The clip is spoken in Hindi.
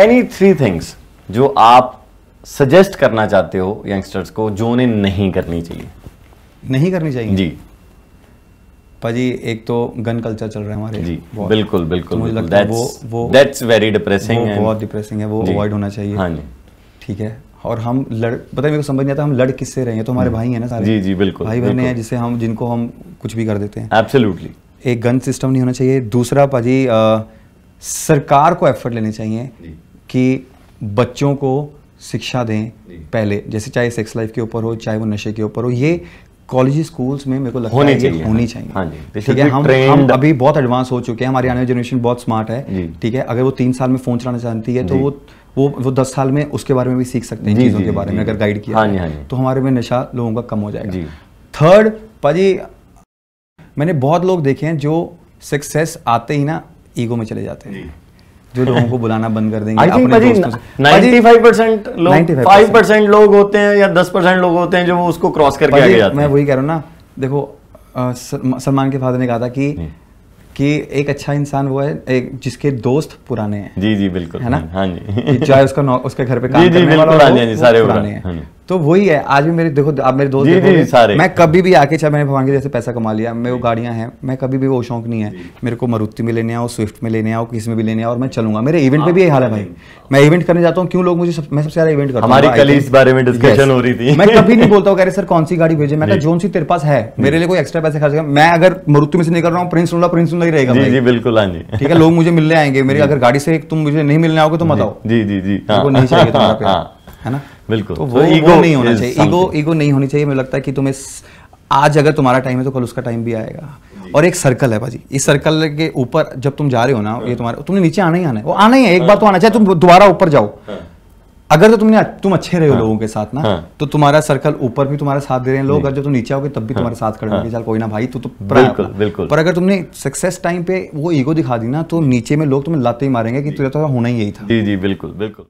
एनी थ्री थिंग्स जो आप सजेस्ट करना चाहते हो यंगस्टर्स को जो उन्हें नहीं करनी चाहिए नहीं करनी चाहिए जी पाजी एक तो गन कल्चर चल रहा है हमारे जी बिल्कुल बिल्कुल तो मुझे लगता है वो वो दैट्स वेरी डिप्रेसिंग है बहुत डिप्रेसिंग है वो अवॉइड होना चाहिए हाँ जी ठीक है और हम लड़ पता है मेरे को समझ नहीं आता हम लड़ किससे रहे हैं तो हमारे हम्म। भाई हैं ना सारे जी जी बिल्कुल भाई बहने हैं जिसे हम जिनको हम कुछ भी कर देते हैं एब्सोल्युटली एक गन सिस्टम नहीं होना चाहिए दूसरा पाजी सरकार को एफर्ट लेने चाहिए कि बच्चों को शिक्षा दें पहले जैसे चाहे सेक्स लाइफ के ऊपर हो चाहे वो नशे के ऊपर हो ये कॉलेज स्कूल्स में मेरे को लगता होनी है चाहिए होनी हाँ चाहिए हाँ ठीक है हम हम अभी बहुत एडवांस हो चुके हैं हमारी आने वाली जनरेशन बहुत स्मार्ट है ठीक है अगर वो तीन साल में फोन चलाना चाहती है तो वो वो वो दस साल में उसके बारे में भी सीख सकते हैं चीज़ों के बारे में अगर गाइड किया हाँ हाँ तो हमारे में नशा लोगों का कम हो जाएगा थर्ड पाजी मैंने बहुत लोग देखे हैं जो सक्सेस आते ही ना ईगो में चले जाते हैं जो लोगों को बुलाना बंद कर देंगे अपने दोस्तों 95 लोग होते हैं या 10 लोग होते हैं जो उसको क्रॉस करके आगे जाते मैं वही कह रहा हूँ ना देखो सलमान के फादर ने कहा था कि कि एक अच्छा इंसान वो है एक जिसके दोस्त पुराने हैं जी जी बिल्कुल है ना हाँ जी चाहे उसका उसके घर पे काम जी, जी, करने वाला हाँ जी, हाँ जी, सारे पुराने हैं हाँ तो वही है आज भी मेरे देखो आप मेरे दोस्त जी, जी, सारे मैं कभी भी आके चाहे मैंने भगवान के जैसे पैसा कमा लिया मेरे वो गाड़ियाँ हैं मैं कभी भी वो शौक नहीं है मेरे को मरुति में लेने आओ स्विफ्ट में लेने आओ किस में भी लेने आओ और मैं चलूंगा मेरे इवेंट पे भी यही हाल है भाई मैं इवेंट करने जाता हूँ क्यों लोग मुझे मैं सबसे ज्यादा इवेंट करता हूँ इस बारे में डिस्कशन हो रही थी मैं कभी नहीं बोलता हूँ सर कौन सी गाड़ी भेजे मैं जोन सी तेरे पास है मेरे लिए कोई एक्स्ट्रा पैसे खर्च मैं अगर मरुति में से निकल रहा हूँ प्रिंस लूंगा प्रिंस लूंगा ही रहेगा जी बिल्कुल हाँ ठीक है लोग मुझे मिलने आएंगे मेरी अगर गाड़ी से तुम मुझे नहीं मिलने आओगे तो मत आओ जी जी जी हाँ। नहीं चाहिए हाँ। है ना बिल्कुल तो, तो वो, so, ego वो नहीं होना चाहिए ईगो ईगो नहीं होनी चाहिए मुझे लगता है कि तुम्हें आज अगर तुम्हारा टाइम है तो कल उसका टाइम भी आएगा और एक सर्कल है भाजी इस सर्कल के ऊपर जब तुम जा रहे हो ना हाँ। ये तुम्हारा तुमने नीचे आना ही आना है वो आना ही है एक बार हाँ। तो आना चाहिए तुम दोबारा ऊपर जाओ हाँ। अगर तो तुमने तुम अच्छे रहे हो हाँ, लोगों के साथ ना हाँ, तो तुम्हारा सर्कल ऊपर भी तुम्हारा साथ दे रहे हैं लोग अगर जब तुम नीचे आओगे तब भी तुम्हारे साथ खड़े होंगे चल कोई ना भाई तू तो बिल्कुल बिल्कुल पर अगर तुमने सक्सेस टाइम पे वो ईगो दिखा दी ना तो नीचे में लोग तुम्हें लाते ही मारेंगे कि तुझे तो होना ही यही था जी जी बिल्कुल बिल्कुल